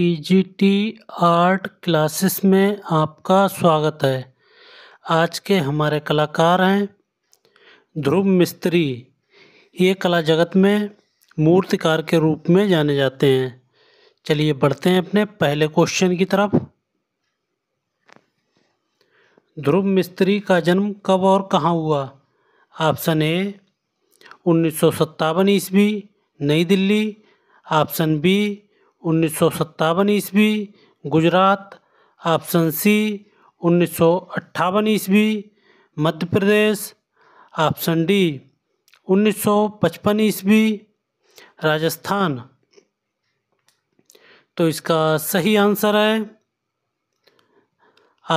T G T art classes में आपका स्वागत है आज के हमारे कलाकार हैं ध्रुव मिस्त्री ये कला जगत में मूर्तिकार के रूप में जाने जाते हैं चलिए बढ़ते हैं अपने पहले क्वेश्चन की तरफ ध्रुव मिस्त्री का जन्म कब और कहाँ हुआ ऑप्शन ए उन्नीस सौ ईस्वी नई दिल्ली ऑप्शन बी उन्नीस सौ सत्तावन ईस्वी गुजरात ऑप्शन सी उन्नीस सौ अट्ठावन ईस्वी मध्य प्रदेश ऑप्शन डी उन्नीस सौ पचपन ईस्वी राजस्थान तो इसका सही आंसर है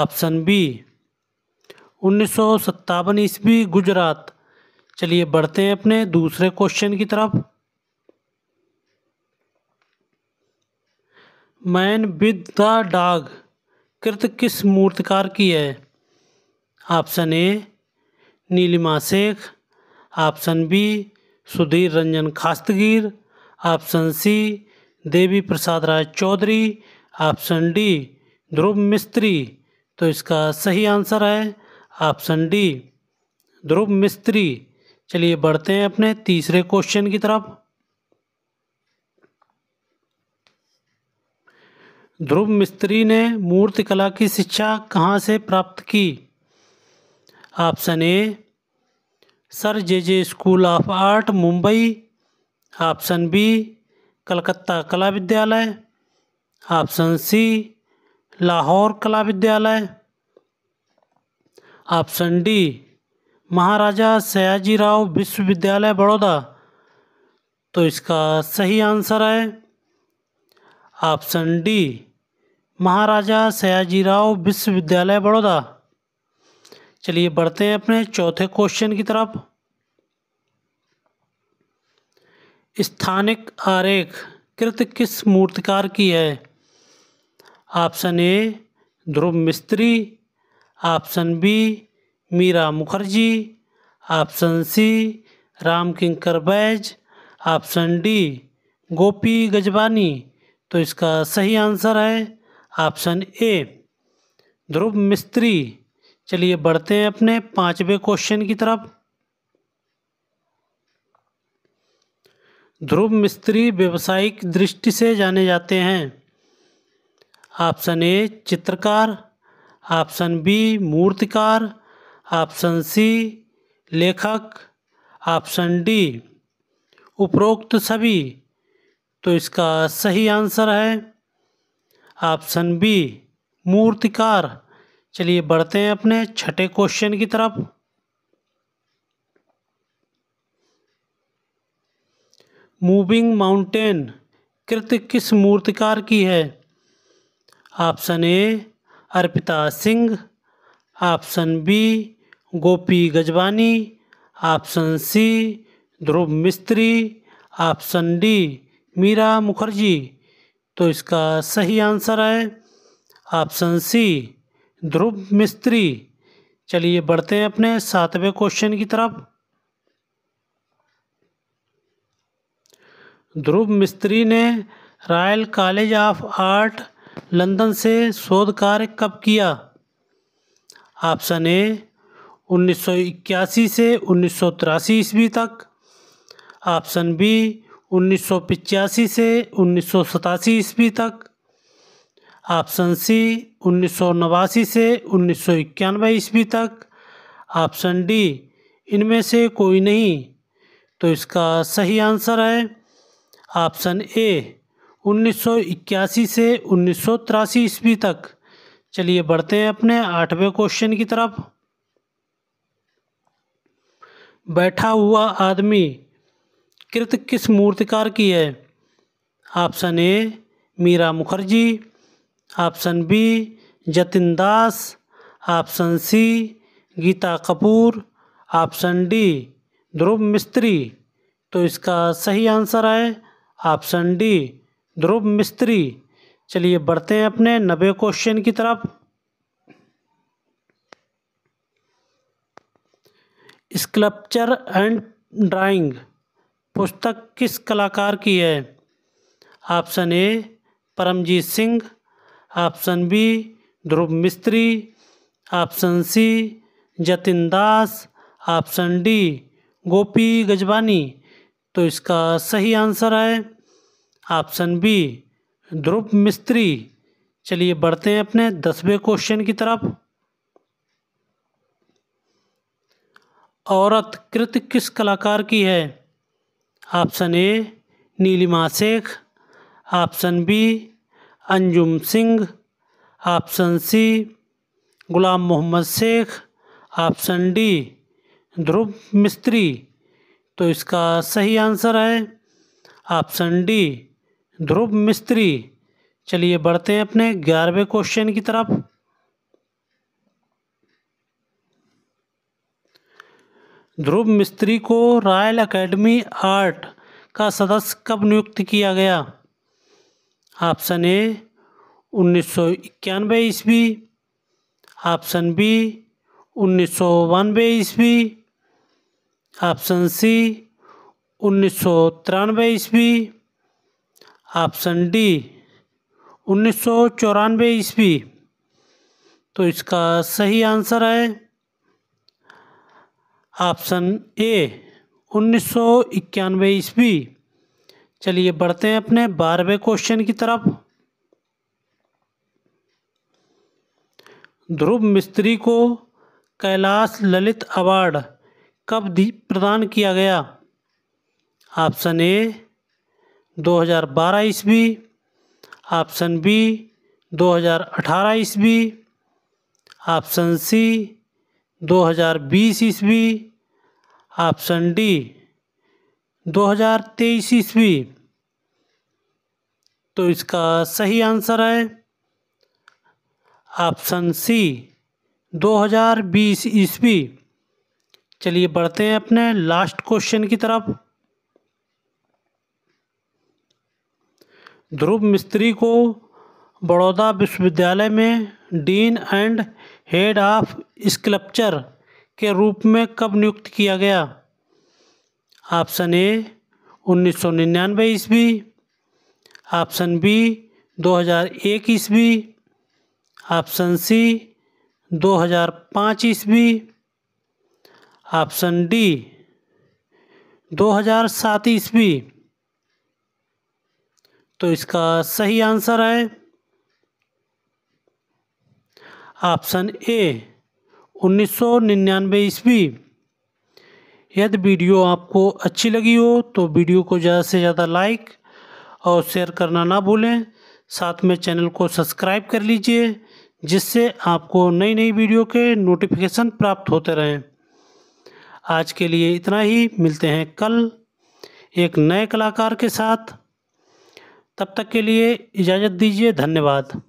ऑप्शन बी उन्नीस सौ सत्तावन ईस्वी गुजरात चलिए बढ़ते हैं अपने दूसरे क्वेश्चन की तरफ मैन विद द डाग कृत किस मूर्तिकार की है option A Neelima Sheikh option B Sudhir Ranjan Khastgir option C Devi Prasad Roy Chowdhury option D Dhruva Mistry तो इसका सही आंसर है ऑप्शन डी ध्रुव मिस्त्री चलिए बढ़ते हैं अपने तीसरे क्वेश्चन की तरफ ध्रुव मिस्त्री ने मूर्तिकला की शिक्षा कहाँ से प्राप्त की option A sir J J school of art Mumbai option B Calcutta कला विद्यालय ऑप्शन सी लाहौर कला विद्यालय ऑप्शन डी महाराजा सयाजी राव विश्वविद्यालय बड़ौदा तो इसका सही आंसर है ऑप्शन डी महाराजा सयाजीराव विश्वविद्यालय बड़ौदा चलिए बढ़ते हैं अपने चौथे क्वेश्चन की तरफ स्थानिक आरेख कृत किस मूर्तिकार की है option A Dhruva Mistry option B Meera Mukherjee option C Ram Kinkar Baij option D Gopi Gajwani तो इसका सही आंसर है ऑप्शन ए ध्रुव मिस्त्री चलिए बढ़ते हैं अपने पांचवें क्वेश्चन की तरफ ध्रुव मिस्त्री व्यवसायिक दृष्टि से जाने जाते हैं ऑप्शन ए चित्रकार ऑप्शन बी मूर्तिकार ऑप्शन सी लेखक ऑप्शन डी उपरोक्त सभी तो इसका सही आंसर है ऑप्शन बी मूर्तिकार चलिए बढ़ते हैं अपने छठे क्वेश्चन की तरफ मूविंग माउंटेन कृत किस मूर्तिकार की है option A Arpita Singh option B Gopi Gajwani option C Dhruva Mistry option D Meera Mukherjee तो इसका सही आंसर है ऑप्शन सी ध्रुव मिस्त्री चलिए बढ़ते हैं अपने सातवें क्वेश्चन की तरफ ध्रुव मिस्त्री ने Royal College of Art London से शोध कार्य कब किया ऑप्शन ए 1981 से उन्नीस ईस्वी तक ऑप्शन बी उन्नीस से उन्नीस सौ ईस्वी तक ऑप्शन सी उन्नीस से उन्नीस सौ ईस्वी तक ऑप्शन डी इनमें से कोई नहीं तो इसका सही आंसर है ऑप्शन ए 1981 से उन्नीस ईस्वी तक चलिए बढ़ते हैं अपने आठवें क्वेश्चन की तरफ बैठा हुआ आदमी कृत किस मूर्तिकार की है option A Meera Mukherjee option B Jatin Das option C Geeta Kapoor option D Dhruva Mistry तो इसका सही आंसर है ऑप्शन डी ध्रुव मिस्त्री चलिए बढ़ते हैं अपने नबे क्वेश्चन की तरफ स्कल्पचर एंड ड्राइंग पुस्तक किस कलाकार की है option A Paramjit Singh option B Dhruva Mistry option C Jatin Das option D Gopi Gajwani तो इसका सही आंसर है ऑप्शन बी ध्रुव मिस्त्री चलिए बढ़ते हैं अपने दसवें क्वेश्चन की तरफ औरत कृत किस कलाकार की है option A Neelima Sheikh option B Anjum Singh option C Ghulam Mohammed Sheikh option D Dhruva Mistry तो इसका सही आंसर है ऑप्शन डी ध्रुव मिस्त्री चलिए बढ़ते हैं अपने ग्यारहवें क्वेश्चन की तरफ ध्रुव मिस्त्री को रॉयल एकेडमी आर्ट का सदस्य कब नियुक्त किया गया ऑप्शन ए उन्नीस सौ ईस्वी ऑप्शन बी उन्नीस सौ बानवे ईस्वी ऑप्शन सी उन्नीस सौ तिरानवे ईस्वी ऑप्शन डी उन्नीस सौ ईस्वी तो इसका सही आंसर है ऑप्शन ए उन्नीस सौ इक्यानवे ईस्वी चलिए बढ़ते हैं अपने बारहवें क्वेश्चन की तरफ ध्रुव मिस्त्री को कैलाश ललित अवार्ड कब प्रदान किया गया ऑप्शन ए 2012 ईस्वी ऑप्शन बी 2018 ईस्वी ऑप्शन सी 2020 ईस्वी ऑप्शन डी 2023 ईस्वी तो इसका सही आंसर है ऑप्शन सी 2020 ईस्वी चलिए बढ़ते हैं अपने लास्ट क्वेश्चन की तरफ ध्रुव मिस्त्री को बड़ौदा विश्वविद्यालय में dean and head of sculpture के रूप में कब नियुक्त किया गया ऑप्शन ए 1999 सौ निन्यानवे ईस्वी ऑप्शन बी 2001 हज़ार एक ईस्वी ऑप्शन सी 2005 हज़ार पाँच ईस्वी ऑप्शन डी 2007 हज़ार सात ईस्वी तो इसका सही आंसर है ऑप्शन ए 1999 ईस्वी यदि वीडियो आपको अच्छी लगी हो तो वीडियो को ज़्यादा से ज़्यादा लाइक और शेयर करना ना भूलें साथ में चैनल को सब्सक्राइब कर लीजिए जिससे आपको नई नई वीडियो के नोटिफिकेशन प्राप्त होते रहें आज के लिए इतना ही मिलते हैं कल एक नए कलाकार के साथ तब तक के लिए इजाज़त दीजिए धन्यवाद